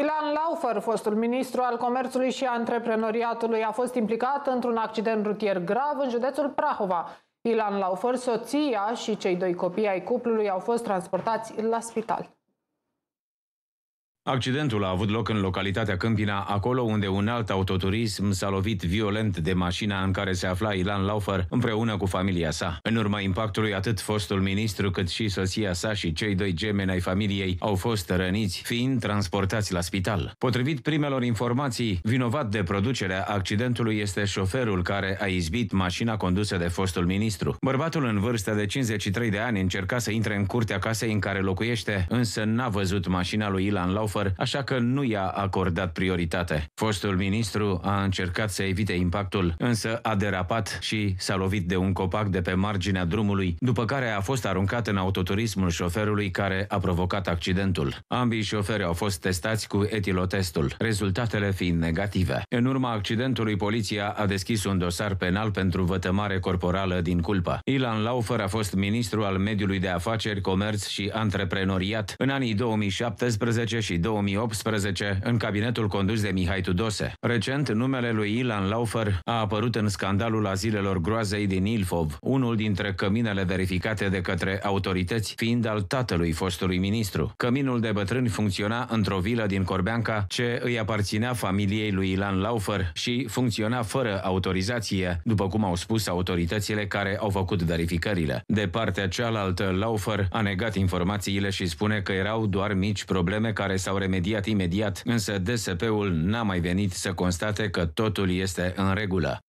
Ilan Laufer, fostul ministru al Comerțului și Antreprenoriatului, a fost implicat într-un accident rutier grav în județul Prahova. Ilan Laufer, soția și cei doi copii ai cuplului au fost transportați la spital. Accidentul a avut loc în localitatea Câmpina, acolo unde un alt autoturism s-a lovit violent de mașina în care se afla Ilan Laufer împreună cu familia sa. În urma impactului, atât fostul ministru cât și soția sa și cei doi gemeni ai familiei au fost răniți, fiind transportați la spital. Potrivit primelor informații, vinovat de producerea accidentului este șoferul care a izbit mașina condusă de fostul ministru. Bărbatul în vârstă de 53 de ani încerca să intre în curtea casei în care locuiește, însă n-a văzut mașina lui Ilan Laufer șofer, așa că nu i-a acordat prioritate. Fostul ministru a încercat să evite impactul, însă a derapat și s-a lovit de un copac de pe marginea drumului, după care a fost aruncat în autoturismul șoferului care a provocat accidentul. Ambii șoferi au fost testați cu etilotestul, rezultatele fiind negative. În urma accidentului, poliția a deschis un dosar penal pentru vătămare corporală din culpă. Ilan Laufer a fost ministru al mediului de afaceri, comerț și antreprenoriat în anii 2017 și 2018 în cabinetul condus de Mihai Tudose. Recent, numele lui Ilan Laufer a apărut în scandalul azilelor groazei din Ilfov, unul dintre căminele verificate de către autorități, fiind al tatălui fostului ministru. Căminul de bătrâni funcționa într-o vilă din Corbeanca ce îi aparținea familiei lui Ilan Laufer și funcționa fără autorizație, după cum au spus autoritățile care au făcut verificările. De partea cealaltă, Laufer a negat informațiile și spune că erau doar mici probleme care s-au le-au remediat imediat, însă DSP-ul n-a mai venit să constate că totul este în regulă.